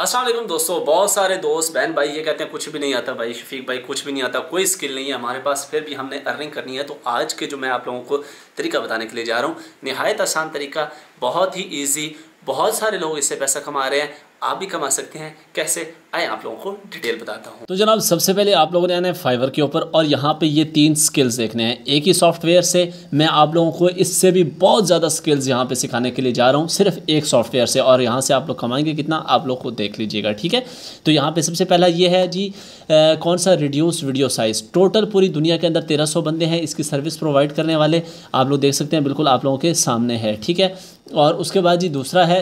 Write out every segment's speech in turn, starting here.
असलम दोस्तों बहुत सारे दोस्त बहन भाई ये कहते हैं कुछ भी नहीं आता भाई शफीक भाई कुछ भी नहीं आता कोई स्किल नहीं है हमारे पास फिर भी हमने अर्निंग करनी है तो आज के जो मैं आप लोगों को तरीका बताने के लिए जा रहा हूँ नहायत आसान तरीका बहुत ही ईजी बहुत सारे लोग इससे पैसा कमा रहे हैं आप भी कमा सकते हैं कैसे आए आप लोगों को डिटेल बताता हूँ तो जनाब सबसे पहले आप लोगों ने आना है फाइवर के ऊपर और यहाँ पे ये तीन स्किल्स देखने हैं एक ही सॉफ्टवेयर से मैं आप लोगों को इससे भी बहुत ज़्यादा स्किल्स यहाँ पे सिखाने के लिए जा रहा हूँ सिर्फ एक सॉफ्टवेयर से और यहाँ से आप लोग कमाएंगे कितना आप लोग को देख लीजिएगा ठीक है तो यहाँ पर सबसे पहला ये है जी आ, कौन सा रिड्यूस वीडियो साइज़ टोटल पूरी दुनिया के अंदर तेरह बंदे हैं इसकी सर्विस प्रोवाइड करने वाले आप लोग देख सकते हैं बिल्कुल आप लोगों के सामने है ठीक है और उसके बाद जी दूसरा है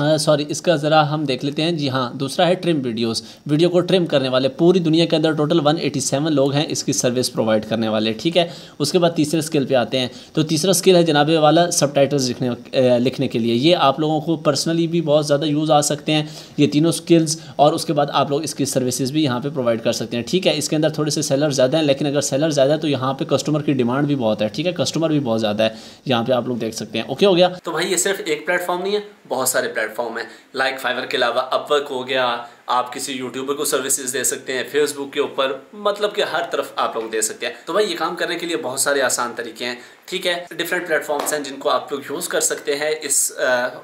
सॉरी इसका ज़रा हम देख लेते हैं जी हाँ दूसरा है ट्रिम वीडियोस वीडियो को ट्रिम करने वाले पूरी दुनिया के अंदर टोटल 187 लोग हैं इसकी सर्विस प्रोवाइड करने वाले ठीक है उसके बाद तीसरे स्किल पे आते हैं तो तीसरा स्किल है जनाबे वाला सब लिखने लिखने के लिए ये आप लोगों को पर्सनली भी बहुत ज़्यादा यूज़ आ सकते हैं ये तीनों स्किल्स और उसके बाद आप लोग इसकी सर्विसज़ भी यहाँ पर प्रोवाइड कर सकते हैं ठीक है इसके अंदर थोड़े से सेलर ज़्यादा हैं लेकिन अगर सेलर ज़्यादा है तो यहाँ पर कस्टमर की डिमांड भी बहुत है ठीक है कस्टमर भी बहुत ज़्यादा है यहाँ पर आप लोग देख सकते हैं ओके हो गया तो भाई ये सिर्फ एक प्लेटफॉर्म नहीं है बहुत सारे प्लेटफॉर्म हैं लाइक फाइवर के अलावा अपवर्क हो गया आप किसी यूट्यूबर को सर्विसेज दे सकते हैं फेसबुक के ऊपर मतलब कि हर तरफ आप लोग दे सकते हैं तो भाई ये काम करने के लिए बहुत सारे आसान तरीके हैं ठीक है डिफरेंट प्लेटफॉर्म्स हैं जिनको आप लोग यूज़ कर सकते हैं इस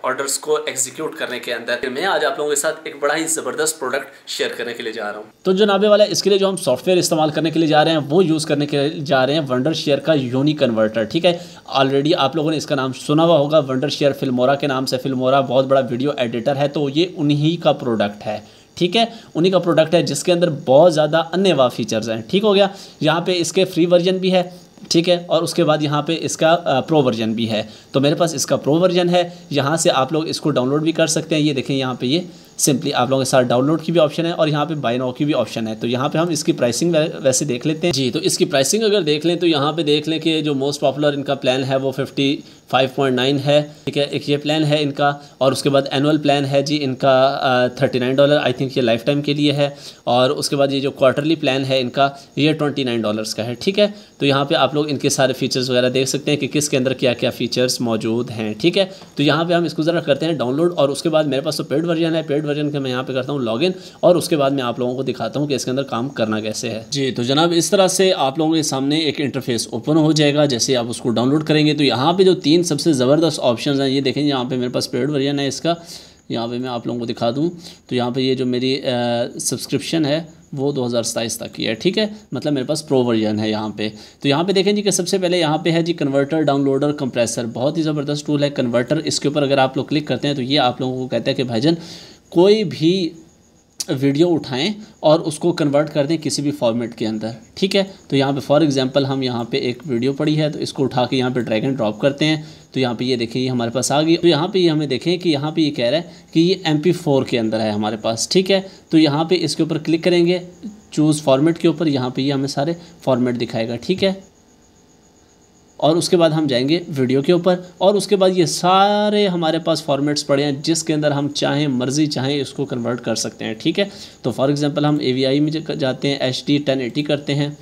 ऑर्डर्स को एग्जीक्यूट करने के अंदर मैं आज आप लोगों के साथ एक बड़ा ही ज़बरदस्त प्रोडक्ट शेयर करने के लिए जा रहा हूँ तो जनाबे वाला इसके लिए जो हम सॉफ्टवेयर इस्तेमाल करने के लिए जा रहे हैं वो यूज़ करने के लिए जा रहे हैं वंडर शेयर का यूनी कन्वर्टर ठीक है ऑलरेडी आप लोगों ने इसका नाम सुना हुआ होगा वंडर शेयर फिल्मोरा के नाम से फिल्मोरा बहुत बड़ा वीडियो एडिटर है तो ये उन्हीं का प्रोडक्ट है ठीक है उन्हीं का प्रोडक्ट है जिसके अंदर बहुत ज़्यादा अन्य वा फीचर्स हैं ठीक हो गया यहाँ पे इसके फ्री वर्जन भी है ठीक है और उसके बाद यहाँ पे इसका प्रो वर्जन भी है तो मेरे पास इसका प्रो वर्जन है यहाँ से आप लोग इसको डाउनलोड भी कर सकते हैं ये देखें यहाँ पे ये सिंपली आप लोगों के साथ डाउनलोड की भी ऑप्शन है और यहाँ पे बाय नाउ की भी ऑप्शन है तो यहाँ पे हम इसकी प्राइसिंग वैसे देख लेते हैं जी तो इसकी प्राइसिंग अगर देख लें तो यहाँ पे देख लें कि जो मोस्ट पॉपुलर इनका प्लान है वो फिफ्टी 5.9 है ठीक है एक ये प्लान है इनका और उसके बाद एनुअल प्लान है जी इनका thirty nine dollar I think ये लाइफ टाइम के लिए है और उसके बाद ये जो क्वार्टरली प्लान है इनका ये ट्वेंटी नाइन डॉलर्स का है ठीक है तो यहाँ पे आप लोग इनके सारे फीचर्स वगैरह देख सकते हैं कि किसके अंदर क्या क्या फ़ीचर्स मौजूद हैं ठीक है तो यहाँ पर हम इसको ज़रा करते हैं डाउनलोड और उसके बाद मेरे पास तो पेड वर्जन है पेड वर्जन का मैं यहाँ पर करता हूँ लॉग और उसके बाद मैं आप लोगों को दिखाता हूँ कि इसके अंदर काम करना कैसे है जी तो जनाब इस तरह से आप लोगों के सामने एक इंटरफेस ओपन हो जाएगा जैसे आप उसको डाउनलोड करेंगे तो यहाँ पर जो तीन तीन सबसे ज़बरदस्त ऑप्शन हैं ये देखें यहाँ पर मेरे पास पेड वर्जन है इसका यहाँ पर मैं आप लोगों को दिखा दूँ तो यहाँ पर ये जो मेरी सब्सक्रिप्शन है वो दो हज़ार तक की है ठीक है मतलब मेरे पास प्रो वर्जन है यहाँ पे तो यहाँ पे देखें जी कि सबसे पहले यहाँ पे है जी कन्वर्टर डाउनलोडर कंप्रेसर बहुत ही ज़बरदस्त टूल है कन्वर्टर इसके ऊपर अगर आप लोग क्लिक करते हैं तो ये आप लोगों को कहता है कि भाईजन कोई भी वीडियो उठाएं और उसको कन्वर्ट कर दें किसी भी फॉर्मेट के अंदर ठीक है तो यहाँ पे फॉर एग्जांपल हम यहाँ पे एक वीडियो पड़ी है तो इसको उठा के यहाँ पे ड्रैग एंड ड्रॉप करते हैं तो यहाँ पे ये देखें ये हमारे पास आ गई तो यहाँ पे ये हमें देखें कि यहाँ पे ये कह रहा है कि ये एम के अंदर है हमारे पास ठीक है तो यहाँ पर इसके ऊपर क्लिक करेंगे चूज़ फॉर्मेट के ऊपर यहाँ पर ये हमें सारे फॉर्मेट दिखाएगा ठीक है और उसके बाद हम जाएंगे वीडियो के ऊपर और उसके बाद ये सारे हमारे पास फॉर्मेट्स पड़े हैं जिसके अंदर हम चाहें मर्ज़ी चाहें इसको कन्वर्ट कर सकते हैं ठीक है तो फॉर एग्ज़ाम्पल हम ए में जाते हैं एच डी करते हैं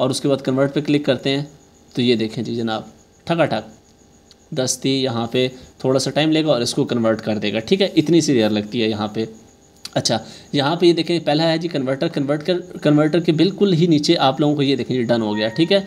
और उसके बाद कन्वर्ट पर क्लिक करते हैं तो ये देखें जी जनाब ठका ठक दस्ती यहाँ पे थोड़ा सा टाइम लेगा और इसको कन्वर्ट कर देगा ठीक है इतनी सी देर लगती है यहाँ पे अच्छा यहाँ पे ये देखें पहला है जी कन्वर्टर कन्वर्ट कर कन्वर्टर के बिल्कुल ही नीचे आप लोगों को ये देखें जी डन हो गया ठीक है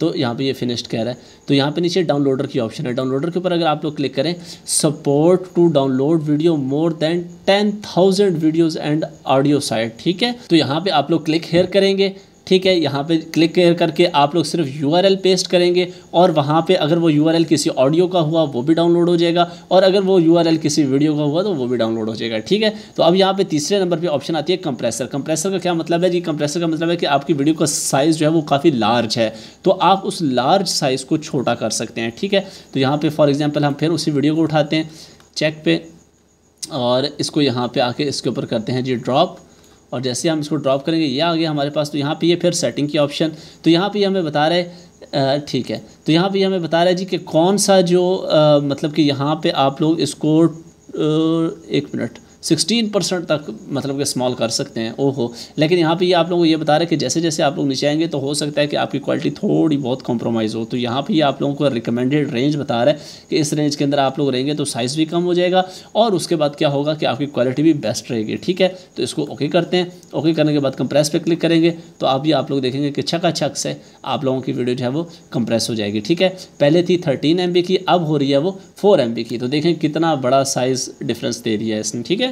तो यहाँ पे ये फिनिश्ड कह रहा है तो यहाँ पे नीचे डाउनलोडर की ऑप्शन है डाउनलोडर के ऊपर अगर आप लोग क्लिक करें support to download video more than ten thousand videos and audio site ठीक है तो यहाँ पर आप लोग क्लिक हेयर करेंगे ठीक है यहाँ पे क्लिक करके आप लोग सिर्फ यू पेस्ट करेंगे और वहाँ पे अगर वो यू किसी ऑडियो का हुआ वो भी डाउनलोड हो जाएगा और अगर वो यू किसी वीडियो का हुआ तो वो भी डाउनलोड हो जाएगा ठीक है तो अब यहाँ पे तीसरे नंबर पे ऑप्शन आती है कंप्रेसर कंप्रेसर का क्या मतलब है जी कंप्रेसर का मतलब है कि आपकी वीडियो का साइज़ जो है वो काफ़ी लार्ज है तो आप उस लार्ज साइज़ को छोटा कर सकते हैं ठीक है तो यहाँ पर फॉर एग्ज़ाम्पल हम फिर उसी वीडियो को उठाते हैं चेक पे और इसको यहाँ पे आके इसके ऊपर करते हैं जी ड्रॉप और जैसे हम इसको ड्रॉप करेंगे ये आ गया हमारे पास तो यहाँ पे ये फिर सेटिंग की ऑप्शन तो यहाँ पे हमें बता रहे ठीक है तो यहाँ पे हमें बता रहे जी कि कौन सा जो आ, मतलब कि यहाँ पे आप लोग इसको आ, एक मिनट सिक्सटीन परसेंट तक मतलब कि स्मॉल कर सकते हैं ओहो लेकिन यहाँ पे ये आप लोगों को ये बता रहे हैं कि जैसे जैसे आप लोग नीचे आएंगे तो हो सकता है कि आपकी क्वालिटी थोड़ी बहुत कॉम्प्रोमाइज़ हो तो यहाँ पे ये आप लोगों को रिकमेंडेड रेंज बता रहा है कि इस रेंज के अंदर आप लोग रहेंगे तो साइज़ भी कम हो जाएगा और उसके बाद क्या होगा कि आपकी क्वालिटी भी बेस्ट रहेगी ठीक है तो इसको ओके करते हैं ओके करने के बाद कंप्रेस पर क्लिक करेंगे तो आप ये आप लोग देखेंगे कि छक छक से आप लोगों की वीडियो जो है वो कंप्रेस हो जाएगी ठीक है पहले थी थर्टीन एम की अब हो रही है वो फोर एम की तो देखें कितना बड़ा साइज़ डिफरेंस दे रही है इसने ठीक है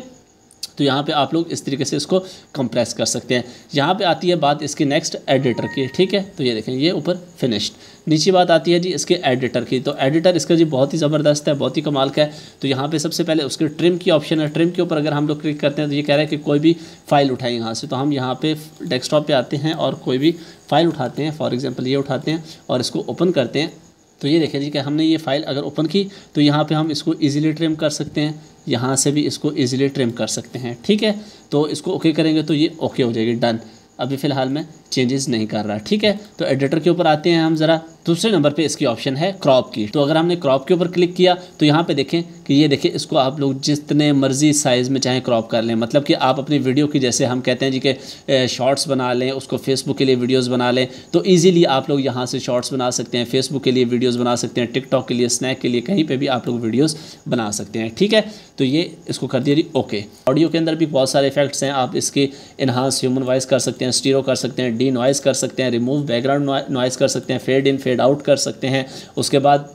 तो यहाँ पे आप लोग इस तरीके से इसको कंप्रेस कर सकते हैं यहाँ पे आती है बात इसके नेक्स्ट एडिटर की ठीक है तो ये देखें ये ऊपर फिनिश्ड नीचे बात आती है जी इसके एडिटर की तो एडिटर इसका जी बहुत ही ज़बरदस्त है बहुत ही कमाल का है तो यहाँ पे सबसे पहले उसके ट्रिम की ऑप्शन है ट्रिम के ऊपर अगर हम लोग क्लिक करते हैं तो ये कह रहा है कि कोई भी फाइल उठाएं यहाँ से तो हम यहाँ पे डेस्कटॉप पे आते हैं और कोई भी फाइल उठाते हैं फॉर एग्जाम्पल ये उठाते हैं और इसको ओपन करते हैं तो ये देखिए जी कि हमने ये फाइल अगर ओपन की तो यहाँ पे हम इसको इजीली ट्रिम कर सकते हैं यहाँ से भी इसको इजीली ट्रिम कर सकते हैं ठीक है तो इसको ओके करेंगे तो ये ओके हो जाएगी डन अभी फ़िलहाल मैं चेंजेस नहीं कर रहा ठीक है तो एडिटर के ऊपर आते हैं हम ज़रा दूसरे नंबर पे इसकी ऑप्शन है क्रॉप की तो अगर हमने क्रॉप के ऊपर क्लिक किया तो यहाँ पे देखें कि ये देखें इसको आप लोग जितने मर्जी साइज़ में चाहें क्रॉप कर लें मतलब कि आप अपनी वीडियो की जैसे हम कहते हैं जी के शॉर्ट्स बना लें उसको फेसबुक के लिए वीडियोज़ बना लें तो ईजिली आप लोग यहाँ से शॉर्ट्स बना सकते हैं फेसबुक के लिए वीडियोज़ बना सकते हैं टिकटॉक के लिए स्नैक के लिए कहीं पर भी आप लोग वीडियोज़ बना सकते हैं ठीक है तो ये इसको कर दिया ओके ऑडियो के अंदर भी बहुत सारे इफेक्ट्स हैं आप इसकी इन्हांस ह्यूमन वॉइस कर सकते हैं स्टीरो कर सकते हैं डी नॉइज़ कर सकते हैं रिमूव बैकग्राउंड नॉइज़ कर सकते हैं फेड इन फेड आउट कर सकते हैं उसके बाद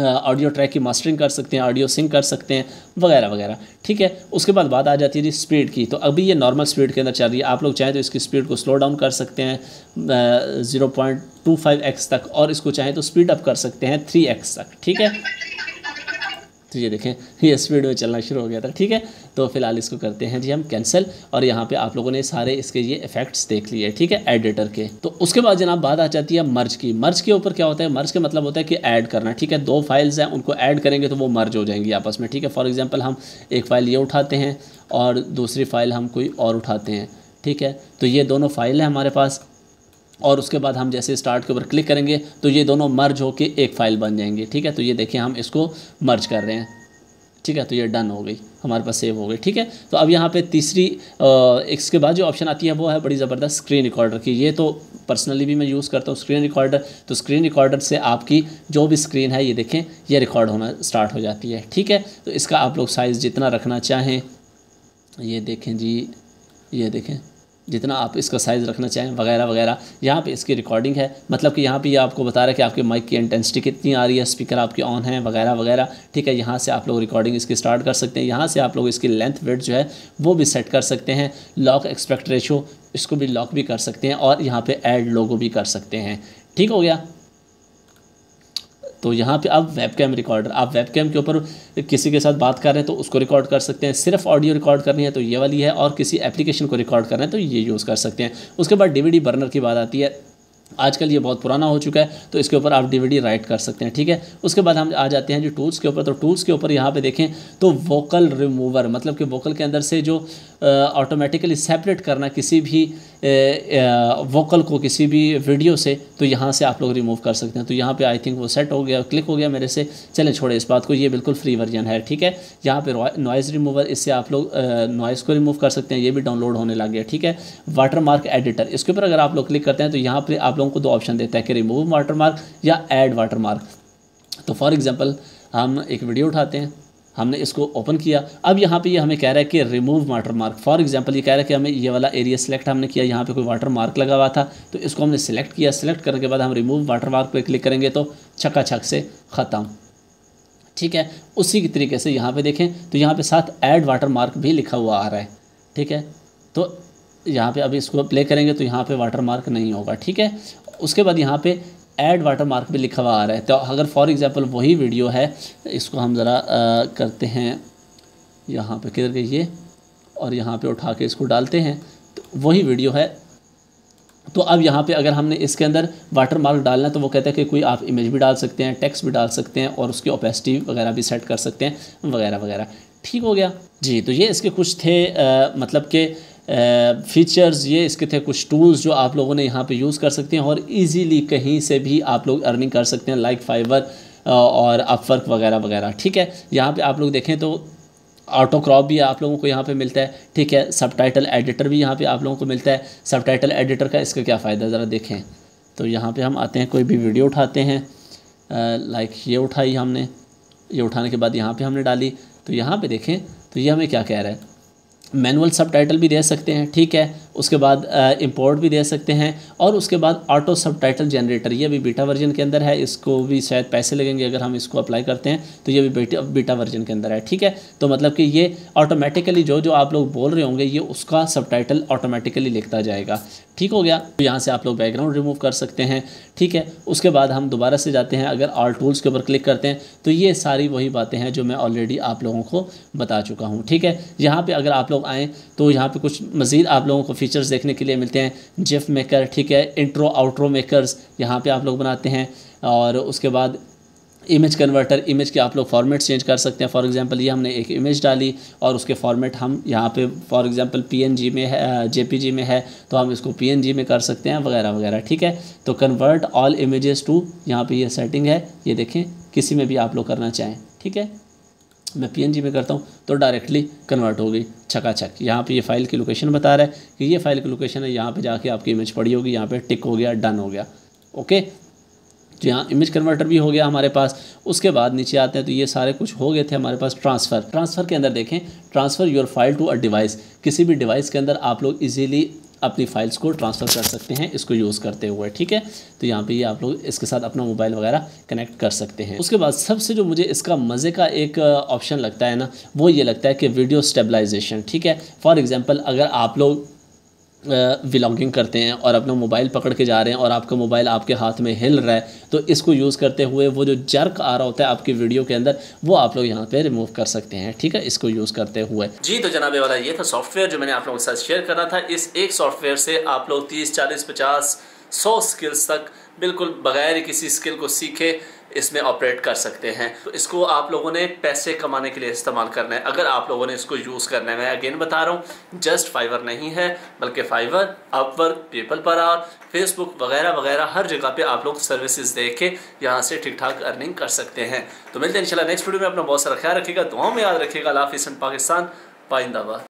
ऑडियो ट्रैक की मास्टरिंग कर सकते हैं ऑडियो सिंक कर सकते हैं वगैरह वगैरह ठीक है उसके बाद बात आ जाती है जी स्पीड की तो अभी ये नॉर्मल स्पीड के अंदर चल रही है आप लोग चाहें तो इसकी स्पीड को स्लो डाउन कर सकते हैं zero point two five x तक और इसको चाहें तो स्पीड अप कर सकते हैं थ्री एक्स तक ठीक है तो ये देखें ये स्पीड में चलना शुरू हो गया था ठीक है तो फिलहाल इसको करते हैं जी हम कैंसिल और यहाँ पे आप लोगों ने सारे इसके ये इफेक्ट्स देख लिए ठीक है एडिटर के तो उसके बाद जनाब बात आ जाती है मर्ज की मर्ज के ऊपर क्या होता है मर्ज का मतलब होता है कि ऐड करना ठीक है दो फाइल्स हैं उनको ऐड करेंगे तो वो मर्ज हो जाएंगी आपस में ठीक है फॉर एग्जाम्पल हम एक फ़ाइल ये उठाते हैं और दूसरी फ़ाइल हम कोई और उठाते हैं ठीक है तो ये दोनों फाइल है हमारे पास और उसके बाद हम जैसे स्टार्ट के ऊपर क्लिक करेंगे तो ये दोनों मर्ज होकर एक फ़ाइल बन जाएंगे ठीक है तो ये देखिए हम इसको मर्ज कर रहे हैं ठीक है तो ये डन हो गई हमारे पास सेव हो गई ठीक है तो अब यहाँ पे तीसरी इसके बाद जो ऑप्शन आती है वो है बड़ी ज़बरदस्त स्क्रीन रिकॉर्डर की ये तो पर्सनली भी मैं यूज़ करता हूँ स्क्रीन रिकॉर्डर तो स्क्रीन रिकॉर्डर से आपकी जो भी स्क्रीन है ये देखें ये रिकॉर्ड होना स्टार्ट हो जाती है ठीक है तो इसका आप लोग साइज़ जितना रखना चाहें ये देखें जी ये देखें जितना आप इसका साइज़ रखना चाहें वगैरह वगैरह यहाँ पे इसकी रिकॉर्डिंग है मतलब कि यहाँ पे ये यह आपको बता रहा है कि आपके माइक की इंटेंसिटी कितनी आ रही है स्पीकर आपके ऑन है वगैरह वगैरह ठीक है यहाँ से आप लोग रिकॉर्डिंग इसकी स्टार्ट कर सकते हैं यहाँ से आप लोग इसकी लेंथ वेट जो है वो भी सेट कर सकते हैं लॉक एक्सपेक्ट रेशो इसको भी लॉक भी कर सकते हैं और यहाँ पर एड लोगो भी कर सकते हैं ठीक हो गया तो यहाँ पे आप वेबकैम रिकॉर्डर आप वेबकैम के ऊपर किसी के साथ बात कर रहे हैं तो उसको रिकॉर्ड कर सकते हैं सिर्फ ऑडियो रिकॉर्ड करनी है तो ये वाली है और किसी एप्लीकेशन को रिकॉर्ड करना है तो ये यूज़ कर सकते हैं उसके बाद डीवीडी बर्नर की बात आती है आजकल ये बहुत पुराना हो चुका है तो इसके ऊपर आप डीवीडी राइट कर सकते हैं ठीक है उसके बाद हम आ जाते हैं जो टूल्स के ऊपर तो टूल्स के ऊपर यहाँ पे देखें तो वोकल रिमूवर मतलब कि वोकल के अंदर से जो ऑटोमेटिकली सेपरेट करना किसी भी वोकल को किसी भी वीडियो से तो यहाँ से आप लोग रिमूव कर सकते हैं तो यहाँ पे आई थिंक वो सेट हो गया क्लिक हो गया मेरे से चलें छोड़े इस बात को ये बिल्कुल फ्री वर्जन है ठीक है यहाँ पे नॉइज़ रिमूवर इससे आप लोग नॉइज़ को रिमूव कर सकते हैं ये भी डाउनलोड होने लग गया ठीक है मार्क एडिटर इसके ऊपर अगर आप लोग क्लिक करते हैं तो यहाँ पर आप लोगों को दो ऑप्शन देता है कि रिमूव मार्क या एड मार्क तो फॉर एग्ज़ाम्पल हम एक वीडियो उठाते हैं हमने इसको ओपन किया अब यहाँ पे ये यह हमें कह रहा है कि remove watermark for example ये कह रहा है कि हमें ये वाला एरिया सिलेक्ट हमने किया यहाँ पे कोई वाटर मार्क लगा हुआ था तो इसको हमने सिलेक्ट किया सिलेक्ट करने के बाद हम रिमूव वाटर मार्क पर क्लिक करेंगे तो छक्का छक से ख़त्म ठीक है उसी के तरीके से यहाँ पर देखें तो यहाँ पर साथ एड वाटर मार्क भी लिखा हुआ आ रहा है ठीक है तो यहाँ पर अभी इसको प्ले करेंगे तो यहाँ पे वाटर मार्क नहीं होगा ठीक है उसके बाद यहाँ पे एड वाटर मार्क पर लिखा हुआ आ रहा है तो अगर फॉर एग्ज़ाम्पल वही वीडियो है इसको हम ज़रा करते हैं यहाँ पे किधर गई ये और यहाँ पे उठा के इसको डालते हैं तो वही वीडियो है तो अब यहाँ पे अगर हमने इसके अंदर वाटर मार्क डालना तो वो कहता है कि कोई आप इमेज भी डाल सकते हैं टेक्स्ट भी डाल सकते हैं और उसकी ओपेसिटी वगैरह भी सेट कर सकते हैं वगैरह वगैरह ठीक हो गया जी तो ये इसके कुछ थे आ, मतलब के फीचर्स ये इसके थे कुछ टूल्स जो आप लोगों ने यहाँ पे यूज़ कर सकते हैं और इजीली कहीं से भी आप लोग अर्निंग कर सकते हैं लाइक फाइवर और अपवर्क वगैरह वगैरह ठीक है यहाँ पे आप लोग देखें तो ऑटो क्रॉप भी आप लोगों को यहाँ पे मिलता है ठीक है सब एडिटर भी यहाँ पर आप लोगों को मिलता है सब एडिटर का इसका क्या फ़ायदा ज़रा देखें तो यहाँ पर हम आते हैं कोई भी वीडियो उठाते हैं लाइक ये उठाई हमने ये उठाने के बाद यहाँ पर हमने डाली तो यहाँ पर देखें तो ये हमें क्या कह रहा है मैनुअल सब टाइटल भी दे सकते हैं ठीक है उसके बाद इंपोर्ट भी दे सकते हैं और उसके बाद ऑटो सब टाइटल जनरेटर ये भी बीटा वर्जन के अंदर है इसको भी शायद पैसे लगेंगे अगर हम इसको अप्लाई करते हैं तो ये भी बीटा वर्जन के अंदर है ठीक है तो मतलब कि ये ऑटोमेटिकली जो जो आप लोग बोल रहे होंगे ये उसका सब टाइटल ऑटोमेटिकली लिखता जाएगा ठीक हो गया तो यहाँ से आप लोग बैकग्राउंड रिमूव कर सकते हैं ठीक है उसके बाद हम दोबारा से जाते हैं अगर ऑल टूल्स के ऊपर क्लिक करते हैं तो ये सारी वही बातें हैं जो मैं ऑलरेडी आप लोगों को बता चुका हूँ ठीक है यहाँ पर अगर आप लोग आएँ तो यहाँ पर कुछ मज़ीद आप लोगों को फीचर्स देखने के लिए मिलते हैं जिफ मेकर ठीक है इंट्रो आउट्रो मेकर्स यहाँ पे आप लोग बनाते हैं और उसके बाद इमेज कन्वर्टर इमेज के आप लोग फॉर्मेट चेंज कर सकते हैं फॉर एग्जांपल ये हमने एक इमेज डाली और उसके फॉर्मेट हम यहाँ पे फॉर एग्जांपल पीएनजी में है जेपीजी में है तो हम इसको पीएनजी में कर सकते हैं वगैरह वगैरह ठीक है तो कन्वर्ट ऑल इमेजेस टू यहाँ पे ये सेटिंग है ये देखें किसी में भी आप लोग करना चाहें ठीक है मैं पी में करता हूँ तो डायरेक्टली कन्वर्ट हो गई छक यहाँ पे ये फाइल की लोकेशन बता रहा है कि ये फाइल की लोकेशन है यहाँ पे जाके आपकी इमेज पड़ी होगी यहाँ पे टिक हो गया डन हो गया ओके जी हाँ इमेज कन्वर्टर भी हो गया हमारे पास उसके बाद नीचे आते हैं तो ये सारे कुछ हो गए थे हमारे पास ट्रांसफ़र ट्रांसफ़र के अंदर देखें transfer your file to a device किसी भी डिवाइस के अंदर आप लोग इजीली अपनी फाइल्स को ट्रांसफ़र कर सकते हैं इसको यूज़ करते हुए ठीक है तो यहाँ पे ये आप लोग इसके साथ अपना मोबाइल वगैरह कनेक्ट कर सकते हैं उसके बाद सबसे जो मुझे इसका मज़े का एक ऑप्शन uh, लगता है ना वो ये लगता है कि वीडियो स्टेबलाइजेशन ठीक है फॉर एग्ज़ाम्पल अगर आप लोग बिलोंगिंग करते हैं और अपना मोबाइल पकड़ के जा रहे हैं और आपका मोबाइल आपके हाथ में हिल रहा है तो इसको यूज़ करते हुए वो जो जर्क आ रहा होता है आपकी वीडियो के अंदर वो आप लोग यहाँ पे रिमूव कर सकते हैं ठीक है इसको यूज़ करते हुए जी तो जनाबे वाला ये था सॉफ्टवेयर जो मैंने आप लोगों के साथ शेयर करा था इस एक सॉफ्टवेयर से आप लोग तीस चालीस पचास सौ स्किल्स तक बिल्कुल बगैर किसी स्किल को सीखे इसमें ऑपरेट कर सकते हैं तो इसको आप लोगों ने पैसे कमाने के लिए इस्तेमाल करना है अगर आप लोगों ने इसको यूज़ करना है मैं अगेन बता रहा हूँ जस्ट फाइवर नहीं है बल्कि फाइवर अपवर्क पीपल पर आर फेसबुक वगैरह वगैरह हर जगह पे आप लोग सर्विसेज देख के यहाँ से ठीक ठाक अर्निंग कर सकते हैं तो मिलते हैं इन नेक्स्ट वीडियो में अपना बहुत सारा ख्याल रखेगा दुआओं में याद रखिएगा लाफिस पाकिस्तान पाइंदाबाद